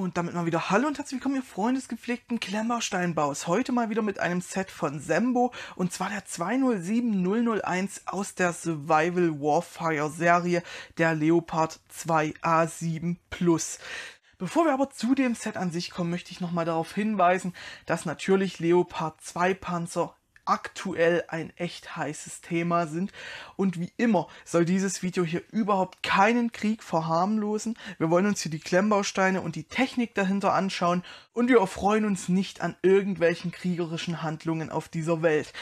Und damit mal wieder Hallo und herzlich willkommen, ihr Freunde des gepflegten Klemmbausteinbaus. Heute mal wieder mit einem Set von Sembo und zwar der 207001 aus der Survival Warfire Serie der Leopard 2A7 Plus. Bevor wir aber zu dem Set an sich kommen, möchte ich nochmal darauf hinweisen, dass natürlich Leopard 2 Panzer aktuell ein echt heißes Thema sind. Und wie immer soll dieses Video hier überhaupt keinen Krieg verharmlosen. Wir wollen uns hier die Klemmbausteine und die Technik dahinter anschauen und wir erfreuen uns nicht an irgendwelchen kriegerischen Handlungen auf dieser Welt.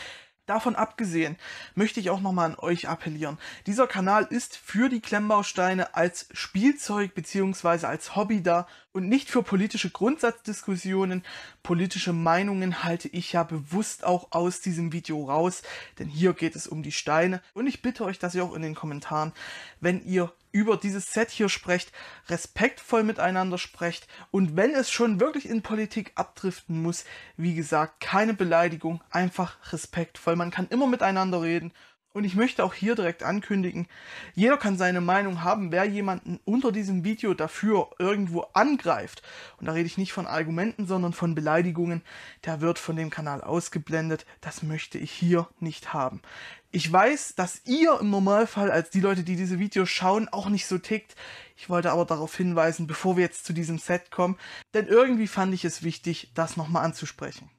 Davon abgesehen möchte ich auch nochmal an euch appellieren. Dieser Kanal ist für die Klemmbausteine als Spielzeug bzw. als Hobby da und nicht für politische Grundsatzdiskussionen. Politische Meinungen halte ich ja bewusst auch aus diesem Video raus, denn hier geht es um die Steine. Und ich bitte euch, dass ihr auch in den Kommentaren, wenn ihr über dieses Set hier sprecht, respektvoll miteinander sprecht und wenn es schon wirklich in Politik abdriften muss, wie gesagt, keine Beleidigung, einfach respektvoll. Man kann immer miteinander reden und ich möchte auch hier direkt ankündigen, jeder kann seine Meinung haben, wer jemanden unter diesem Video dafür irgendwo angreift. Und da rede ich nicht von Argumenten, sondern von Beleidigungen. Der wird von dem Kanal ausgeblendet. Das möchte ich hier nicht haben. Ich weiß, dass ihr im Normalfall als die Leute, die diese Videos schauen, auch nicht so tickt. Ich wollte aber darauf hinweisen, bevor wir jetzt zu diesem Set kommen, denn irgendwie fand ich es wichtig, das nochmal anzusprechen.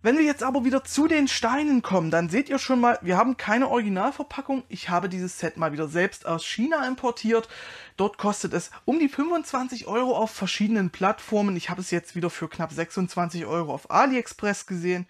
Wenn wir jetzt aber wieder zu den Steinen kommen, dann seht ihr schon mal, wir haben keine Originalverpackung. Ich habe dieses Set mal wieder selbst aus China importiert. Dort kostet es um die 25 Euro auf verschiedenen Plattformen. Ich habe es jetzt wieder für knapp 26 Euro auf AliExpress gesehen.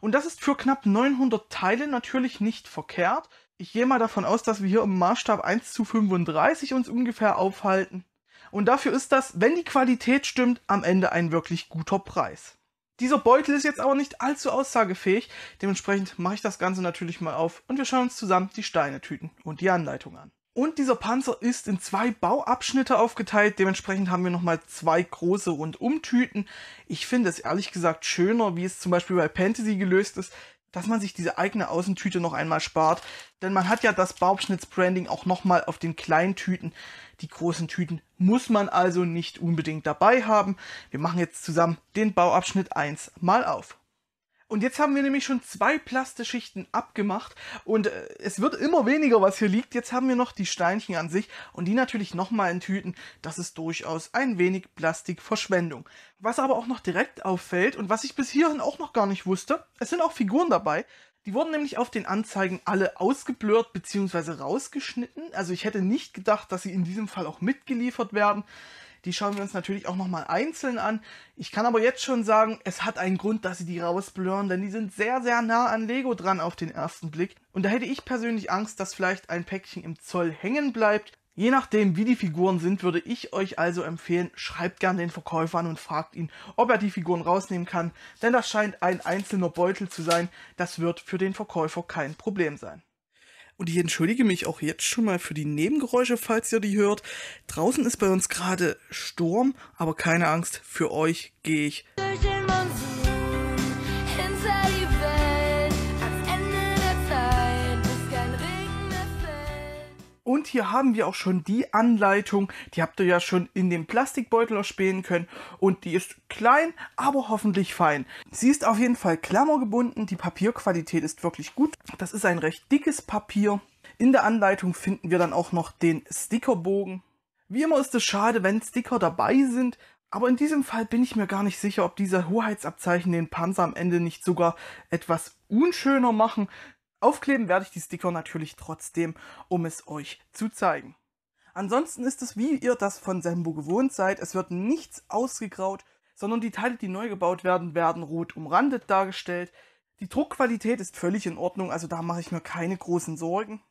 Und das ist für knapp 900 Teile natürlich nicht verkehrt. Ich gehe mal davon aus, dass wir hier im Maßstab 1 zu 35 uns ungefähr aufhalten. Und dafür ist das, wenn die Qualität stimmt, am Ende ein wirklich guter Preis. Dieser Beutel ist jetzt aber nicht allzu aussagefähig, dementsprechend mache ich das Ganze natürlich mal auf und wir schauen uns zusammen die Steinetüten und die Anleitung an. Und dieser Panzer ist in zwei Bauabschnitte aufgeteilt, dementsprechend haben wir nochmal zwei große Rundumtüten. Ich finde es ehrlich gesagt schöner, wie es zum Beispiel bei Fantasy gelöst ist, dass man sich diese eigene Außentüte noch einmal spart, denn man hat ja das Baubschnitz-Branding auch nochmal auf den kleinen Tüten. Die großen Tüten muss man also nicht unbedingt dabei haben. Wir machen jetzt zusammen den Bauabschnitt 1 mal auf. Und jetzt haben wir nämlich schon zwei Plasteschichten abgemacht und äh, es wird immer weniger, was hier liegt. Jetzt haben wir noch die Steinchen an sich und die natürlich nochmal in Tüten. Das ist durchaus ein wenig Plastikverschwendung. Was aber auch noch direkt auffällt und was ich bis hierhin auch noch gar nicht wusste, es sind auch Figuren dabei, die wurden nämlich auf den Anzeigen alle ausgeblurrt bzw. rausgeschnitten. Also ich hätte nicht gedacht, dass sie in diesem Fall auch mitgeliefert werden. Die schauen wir uns natürlich auch nochmal einzeln an. Ich kann aber jetzt schon sagen, es hat einen Grund, dass sie die rausblurren, denn die sind sehr, sehr nah an Lego dran auf den ersten Blick. Und da hätte ich persönlich Angst, dass vielleicht ein Päckchen im Zoll hängen bleibt. Je nachdem, wie die Figuren sind, würde ich euch also empfehlen, schreibt gern den Verkäufer an und fragt ihn, ob er die Figuren rausnehmen kann, denn das scheint ein einzelner Beutel zu sein, das wird für den Verkäufer kein Problem sein. Und ich entschuldige mich auch jetzt schon mal für die Nebengeräusche, falls ihr die hört. Draußen ist bei uns gerade Sturm, aber keine Angst, für euch gehe ich. Und hier haben wir auch schon die Anleitung, die habt ihr ja schon in dem Plastikbeutel erspähen können und die ist klein, aber hoffentlich fein. Sie ist auf jeden Fall klammergebunden, die Papierqualität ist wirklich gut. Das ist ein recht dickes Papier. In der Anleitung finden wir dann auch noch den Stickerbogen. Wie immer ist es schade, wenn Sticker dabei sind, aber in diesem Fall bin ich mir gar nicht sicher, ob diese Hoheitsabzeichen den Panzer am Ende nicht sogar etwas unschöner machen. Aufkleben werde ich die Sticker natürlich trotzdem, um es euch zu zeigen. Ansonsten ist es, wie ihr das von Sembo gewohnt seid, es wird nichts ausgegraut, sondern die Teile, die neu gebaut werden, werden rot umrandet dargestellt. Die Druckqualität ist völlig in Ordnung, also da mache ich mir keine großen Sorgen.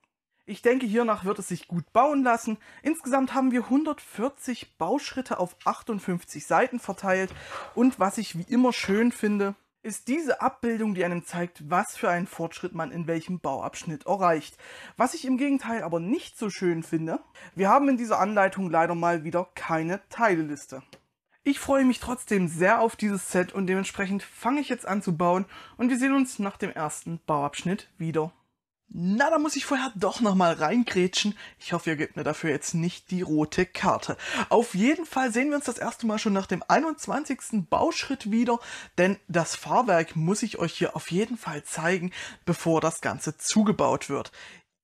Ich denke, hiernach wird es sich gut bauen lassen. Insgesamt haben wir 140 Bauschritte auf 58 Seiten verteilt und was ich wie immer schön finde, ist diese Abbildung, die einem zeigt, was für einen Fortschritt man in welchem Bauabschnitt erreicht. Was ich im Gegenteil aber nicht so schön finde, wir haben in dieser Anleitung leider mal wieder keine Teileliste. Ich freue mich trotzdem sehr auf dieses Set und dementsprechend fange ich jetzt an zu bauen und wir sehen uns nach dem ersten Bauabschnitt wieder. Na, da muss ich vorher doch nochmal reingrätschen. Ich hoffe, ihr gebt mir dafür jetzt nicht die rote Karte. Auf jeden Fall sehen wir uns das erste Mal schon nach dem 21. Bauschritt wieder, denn das Fahrwerk muss ich euch hier auf jeden Fall zeigen, bevor das Ganze zugebaut wird.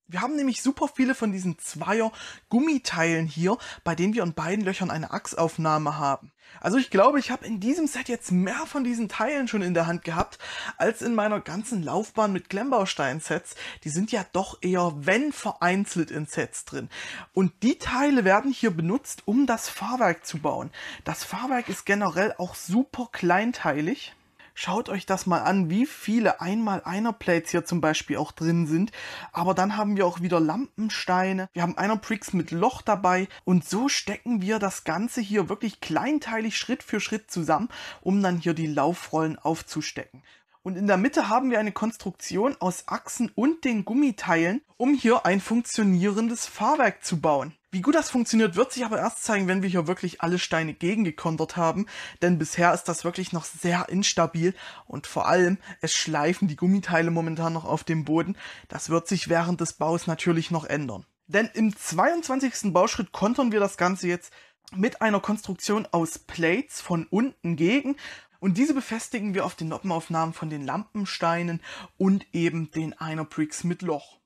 Wir haben nämlich super viele von diesen Zweier-Gummiteilen hier, bei denen wir in beiden Löchern eine Achsaufnahme haben. Also ich glaube, ich habe in diesem Set jetzt mehr von diesen Teilen schon in der Hand gehabt, als in meiner ganzen Laufbahn mit Klemmbaustein-Sets. Die sind ja doch eher, wenn vereinzelt in Sets drin. Und die Teile werden hier benutzt, um das Fahrwerk zu bauen. Das Fahrwerk ist generell auch super kleinteilig. Schaut euch das mal an, wie viele einmal einer Plates hier zum Beispiel auch drin sind. Aber dann haben wir auch wieder Lampensteine. Wir haben einer Pricks mit Loch dabei. Und so stecken wir das Ganze hier wirklich kleinteilig Schritt für Schritt zusammen, um dann hier die Laufrollen aufzustecken. Und in der Mitte haben wir eine Konstruktion aus Achsen und den Gummiteilen, um hier ein funktionierendes Fahrwerk zu bauen. Wie gut das funktioniert, wird sich aber erst zeigen, wenn wir hier wirklich alle Steine gegengekontert haben, denn bisher ist das wirklich noch sehr instabil und vor allem, es schleifen die Gummiteile momentan noch auf dem Boden. Das wird sich während des Baus natürlich noch ändern. Denn im 22. Bauschritt kontern wir das Ganze jetzt mit einer Konstruktion aus Plates von unten gegen und diese befestigen wir auf den Noppenaufnahmen von den Lampensteinen und eben den Einerpricks mit Loch.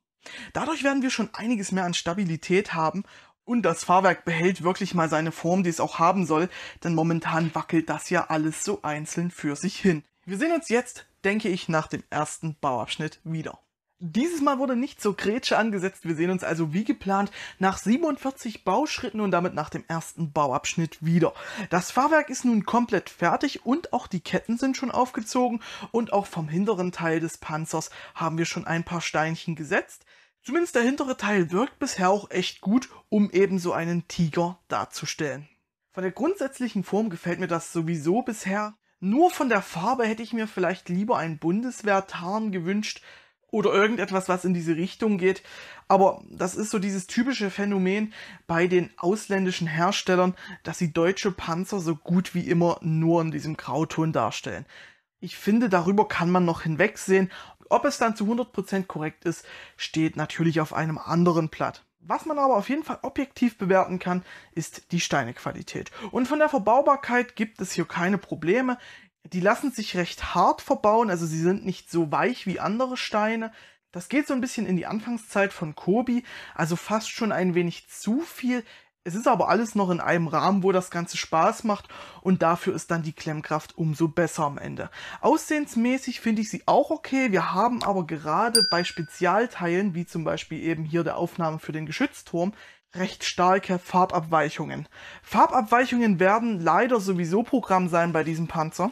Dadurch werden wir schon einiges mehr an Stabilität haben und das Fahrwerk behält wirklich mal seine Form, die es auch haben soll, denn momentan wackelt das ja alles so einzeln für sich hin. Wir sehen uns jetzt, denke ich, nach dem ersten Bauabschnitt wieder. Dieses Mal wurde nicht so Grätsche angesetzt. Wir sehen uns also wie geplant nach 47 Bauschritten und damit nach dem ersten Bauabschnitt wieder. Das Fahrwerk ist nun komplett fertig und auch die Ketten sind schon aufgezogen und auch vom hinteren Teil des Panzers haben wir schon ein paar Steinchen gesetzt. Zumindest der hintere Teil wirkt bisher auch echt gut, um eben so einen Tiger darzustellen. Von der grundsätzlichen Form gefällt mir das sowieso bisher. Nur von der Farbe hätte ich mir vielleicht lieber ein Bundeswehr-Tarn gewünscht, oder irgendetwas, was in diese Richtung geht. Aber das ist so dieses typische Phänomen bei den ausländischen Herstellern, dass sie deutsche Panzer so gut wie immer nur in diesem Grauton darstellen. Ich finde, darüber kann man noch hinwegsehen. Ob es dann zu 100% korrekt ist, steht natürlich auf einem anderen Blatt. Was man aber auf jeden Fall objektiv bewerten kann, ist die Steinequalität. Und von der Verbaubarkeit gibt es hier keine Probleme die lassen sich recht hart verbauen, also sie sind nicht so weich wie andere Steine. Das geht so ein bisschen in die Anfangszeit von Kobi, also fast schon ein wenig zu viel. Es ist aber alles noch in einem Rahmen, wo das Ganze Spaß macht und dafür ist dann die Klemmkraft umso besser am Ende. Aussehensmäßig finde ich sie auch okay, wir haben aber gerade bei Spezialteilen, wie zum Beispiel eben hier der Aufnahme für den Geschützturm, recht starke Farbabweichungen. Farbabweichungen werden leider sowieso Programm sein bei diesem Panzer.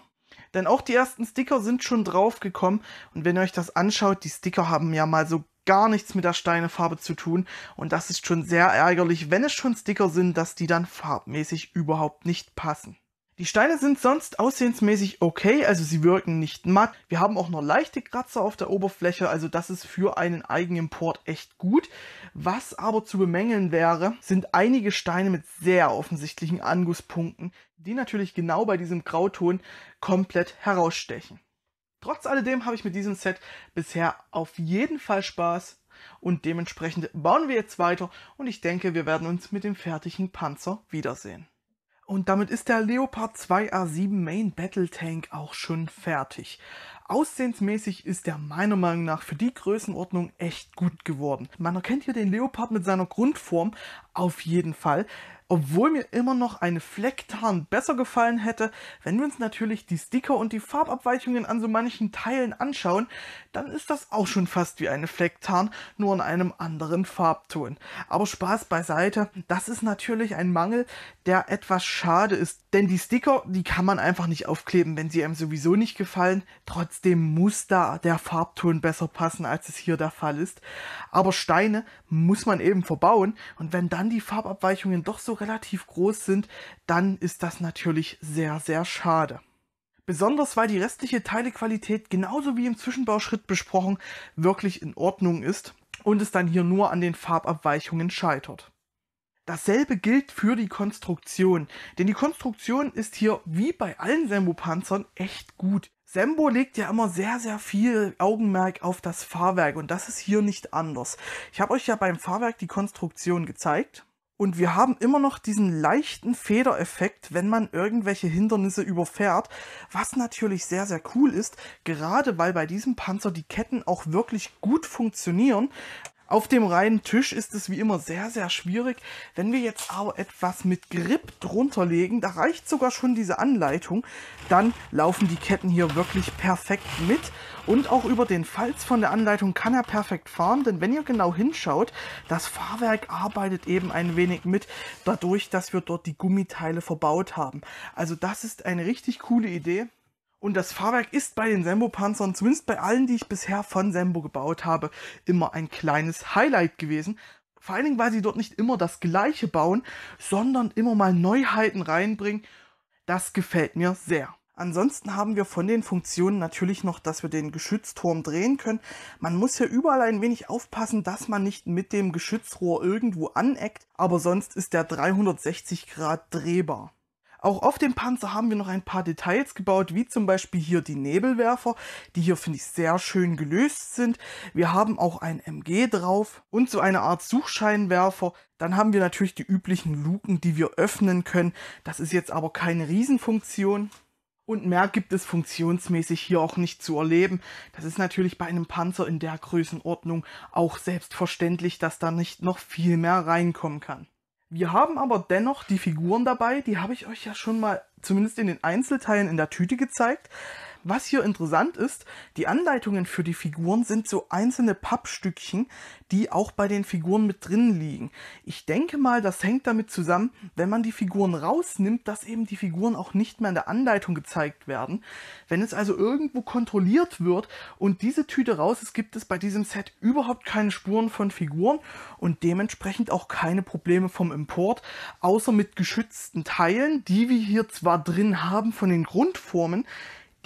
Denn auch die ersten Sticker sind schon draufgekommen. Und wenn ihr euch das anschaut, die Sticker haben ja mal so gar nichts mit der Steinefarbe zu tun. Und das ist schon sehr ärgerlich, wenn es schon Sticker sind, dass die dann farbmäßig überhaupt nicht passen. Die Steine sind sonst aussehensmäßig okay, also sie wirken nicht matt. Wir haben auch noch leichte Kratzer auf der Oberfläche, also das ist für einen Eigenimport echt gut. Was aber zu bemängeln wäre, sind einige Steine mit sehr offensichtlichen Angusspunkten die natürlich genau bei diesem Grauton komplett herausstechen. Trotz alledem habe ich mit diesem Set bisher auf jeden Fall Spaß und dementsprechend bauen wir jetzt weiter und ich denke, wir werden uns mit dem fertigen Panzer wiedersehen. Und damit ist der Leopard 2A7 Main Battle Tank auch schon fertig. Aussehensmäßig ist er meiner Meinung nach für die Größenordnung echt gut geworden. Man erkennt hier den Leopard mit seiner Grundform auf jeden Fall. Obwohl mir immer noch eine Flecktarn besser gefallen hätte, wenn wir uns natürlich die Sticker und die Farbabweichungen an so manchen Teilen anschauen, dann ist das auch schon fast wie eine Flecktarn, nur in einem anderen Farbton. Aber Spaß beiseite, das ist natürlich ein Mangel, der etwas schade ist, denn die Sticker, die kann man einfach nicht aufkleben, wenn sie einem sowieso nicht gefallen. Trotzdem muss da der Farbton besser passen, als es hier der Fall ist. Aber Steine muss man eben verbauen und wenn dann die Farbabweichungen doch so relativ groß sind, dann ist das natürlich sehr, sehr schade. Besonders weil die restliche Teilequalität genauso wie im Zwischenbauschritt besprochen wirklich in Ordnung ist und es dann hier nur an den Farbabweichungen scheitert. Dasselbe gilt für die Konstruktion, denn die Konstruktion ist hier wie bei allen Sembo-Panzern echt gut. Sembo legt ja immer sehr, sehr viel Augenmerk auf das Fahrwerk und das ist hier nicht anders. Ich habe euch ja beim Fahrwerk die Konstruktion gezeigt und wir haben immer noch diesen leichten Federeffekt, wenn man irgendwelche Hindernisse überfährt, was natürlich sehr, sehr cool ist, gerade weil bei diesem Panzer die Ketten auch wirklich gut funktionieren. Auf dem reinen Tisch ist es wie immer sehr, sehr schwierig. Wenn wir jetzt aber etwas mit Grip drunter legen, da reicht sogar schon diese Anleitung, dann laufen die Ketten hier wirklich perfekt mit. Und auch über den Falz von der Anleitung kann er perfekt fahren, denn wenn ihr genau hinschaut, das Fahrwerk arbeitet eben ein wenig mit, dadurch, dass wir dort die Gummiteile verbaut haben. Also das ist eine richtig coole Idee. Und das Fahrwerk ist bei den Sembo-Panzern, zumindest bei allen, die ich bisher von Sembo gebaut habe, immer ein kleines Highlight gewesen. Vor allen Dingen, weil sie dort nicht immer das gleiche bauen, sondern immer mal Neuheiten reinbringen. Das gefällt mir sehr. Ansonsten haben wir von den Funktionen natürlich noch, dass wir den Geschützturm drehen können. Man muss hier überall ein wenig aufpassen, dass man nicht mit dem Geschützrohr irgendwo aneckt, aber sonst ist der 360 Grad drehbar. Auch auf dem Panzer haben wir noch ein paar Details gebaut, wie zum Beispiel hier die Nebelwerfer, die hier finde ich sehr schön gelöst sind. Wir haben auch ein MG drauf und so eine Art Suchscheinwerfer. Dann haben wir natürlich die üblichen Luken, die wir öffnen können. Das ist jetzt aber keine Riesenfunktion. Und mehr gibt es funktionsmäßig hier auch nicht zu erleben. Das ist natürlich bei einem Panzer in der Größenordnung auch selbstverständlich, dass da nicht noch viel mehr reinkommen kann. Wir haben aber dennoch die Figuren dabei, die habe ich euch ja schon mal zumindest in den Einzelteilen in der Tüte gezeigt. Was hier interessant ist, die Anleitungen für die Figuren sind so einzelne Pappstückchen, die auch bei den Figuren mit drin liegen. Ich denke mal, das hängt damit zusammen, wenn man die Figuren rausnimmt, dass eben die Figuren auch nicht mehr in der Anleitung gezeigt werden. Wenn es also irgendwo kontrolliert wird und diese Tüte raus ist, gibt es bei diesem Set überhaupt keine Spuren von Figuren und dementsprechend auch keine Probleme vom Import, außer mit geschützten Teilen, die wir hier zwar drin haben von den Grundformen,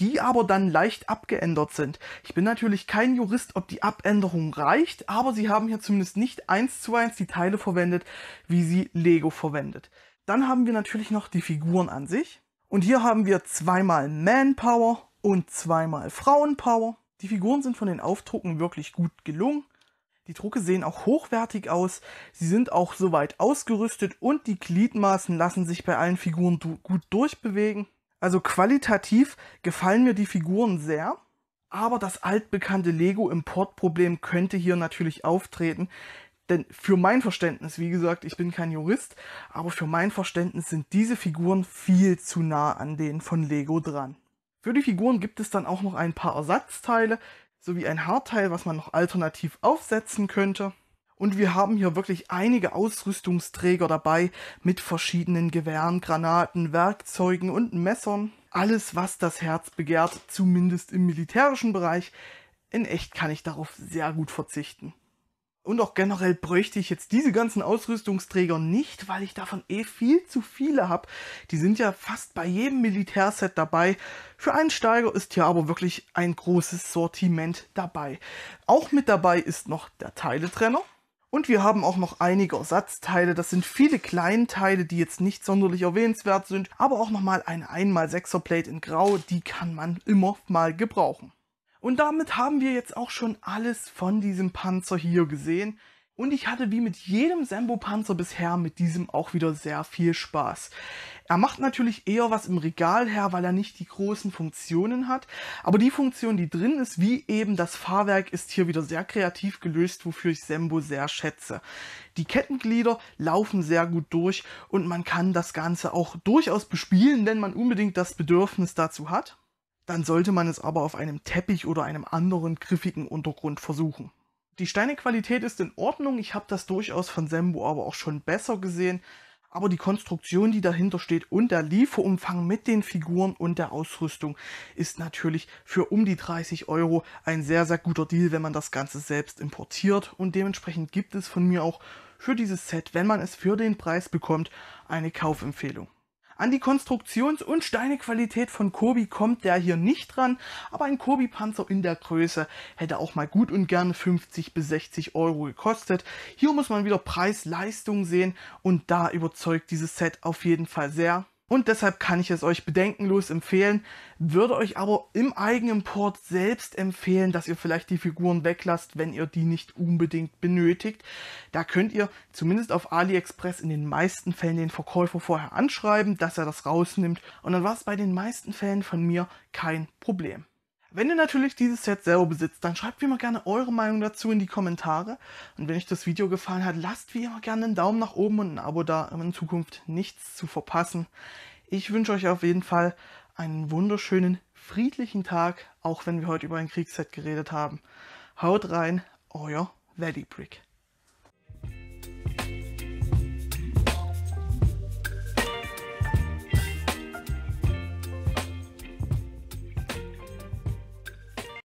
die aber dann leicht abgeändert sind. Ich bin natürlich kein Jurist, ob die Abänderung reicht, aber sie haben hier zumindest nicht eins zu eins die Teile verwendet, wie sie Lego verwendet. Dann haben wir natürlich noch die Figuren an sich. Und hier haben wir zweimal Manpower und zweimal Frauenpower. Die Figuren sind von den Aufdrucken wirklich gut gelungen. Die Drucke sehen auch hochwertig aus, sie sind auch soweit ausgerüstet und die Gliedmaßen lassen sich bei allen Figuren du gut durchbewegen. Also qualitativ gefallen mir die Figuren sehr, aber das altbekannte Lego-Importproblem könnte hier natürlich auftreten. Denn für mein Verständnis, wie gesagt, ich bin kein Jurist, aber für mein Verständnis sind diese Figuren viel zu nah an denen von Lego dran. Für die Figuren gibt es dann auch noch ein paar Ersatzteile sowie ein Haarteil, was man noch alternativ aufsetzen könnte. Und wir haben hier wirklich einige Ausrüstungsträger dabei mit verschiedenen Gewehren, Granaten, Werkzeugen und Messern. Alles, was das Herz begehrt, zumindest im militärischen Bereich. In echt kann ich darauf sehr gut verzichten. Und auch generell bräuchte ich jetzt diese ganzen Ausrüstungsträger nicht, weil ich davon eh viel zu viele habe. Die sind ja fast bei jedem Militärset dabei. Für Einsteiger ist hier aber wirklich ein großes Sortiment dabei. Auch mit dabei ist noch der Teiletrenner, und wir haben auch noch einige Ersatzteile. Das sind viele Kleinteile, die jetzt nicht sonderlich erwähnenswert sind, aber auch nochmal eine 1x6er Plate in Grau, die kann man immer mal gebrauchen. Und damit haben wir jetzt auch schon alles von diesem Panzer hier gesehen. Und ich hatte wie mit jedem Sembo-Panzer bisher mit diesem auch wieder sehr viel Spaß. Er macht natürlich eher was im Regal her, weil er nicht die großen Funktionen hat. Aber die Funktion, die drin ist, wie eben das Fahrwerk, ist hier wieder sehr kreativ gelöst, wofür ich Sembo sehr schätze. Die Kettenglieder laufen sehr gut durch und man kann das Ganze auch durchaus bespielen, wenn man unbedingt das Bedürfnis dazu hat. Dann sollte man es aber auf einem Teppich oder einem anderen griffigen Untergrund versuchen die Steinequalität ist in Ordnung. Ich habe das durchaus von Sembo aber auch schon besser gesehen. Aber die Konstruktion, die dahinter steht und der Lieferumfang mit den Figuren und der Ausrüstung ist natürlich für um die 30 Euro ein sehr, sehr guter Deal, wenn man das Ganze selbst importiert. Und dementsprechend gibt es von mir auch für dieses Set, wenn man es für den Preis bekommt, eine Kaufempfehlung. An die Konstruktions- und Steinequalität von Kobi kommt der hier nicht dran, aber ein Kobi-Panzer in der Größe hätte auch mal gut und gerne 50 bis 60 Euro gekostet. Hier muss man wieder Preis-Leistung sehen und da überzeugt dieses Set auf jeden Fall sehr und deshalb kann ich es euch bedenkenlos empfehlen, würde euch aber im eigenen Port selbst empfehlen, dass ihr vielleicht die Figuren weglasst, wenn ihr die nicht unbedingt benötigt. Da könnt ihr zumindest auf AliExpress in den meisten Fällen den Verkäufer vorher anschreiben, dass er das rausnimmt und dann war es bei den meisten Fällen von mir kein Problem. Wenn ihr natürlich dieses Set selber besitzt, dann schreibt wie immer gerne eure Meinung dazu in die Kommentare. Und wenn euch das Video gefallen hat, lasst wie immer gerne einen Daumen nach oben und ein Abo da, um in Zukunft nichts zu verpassen. Ich wünsche euch auf jeden Fall einen wunderschönen, friedlichen Tag, auch wenn wir heute über ein Kriegsset geredet haben. Haut rein, euer Valley Brick.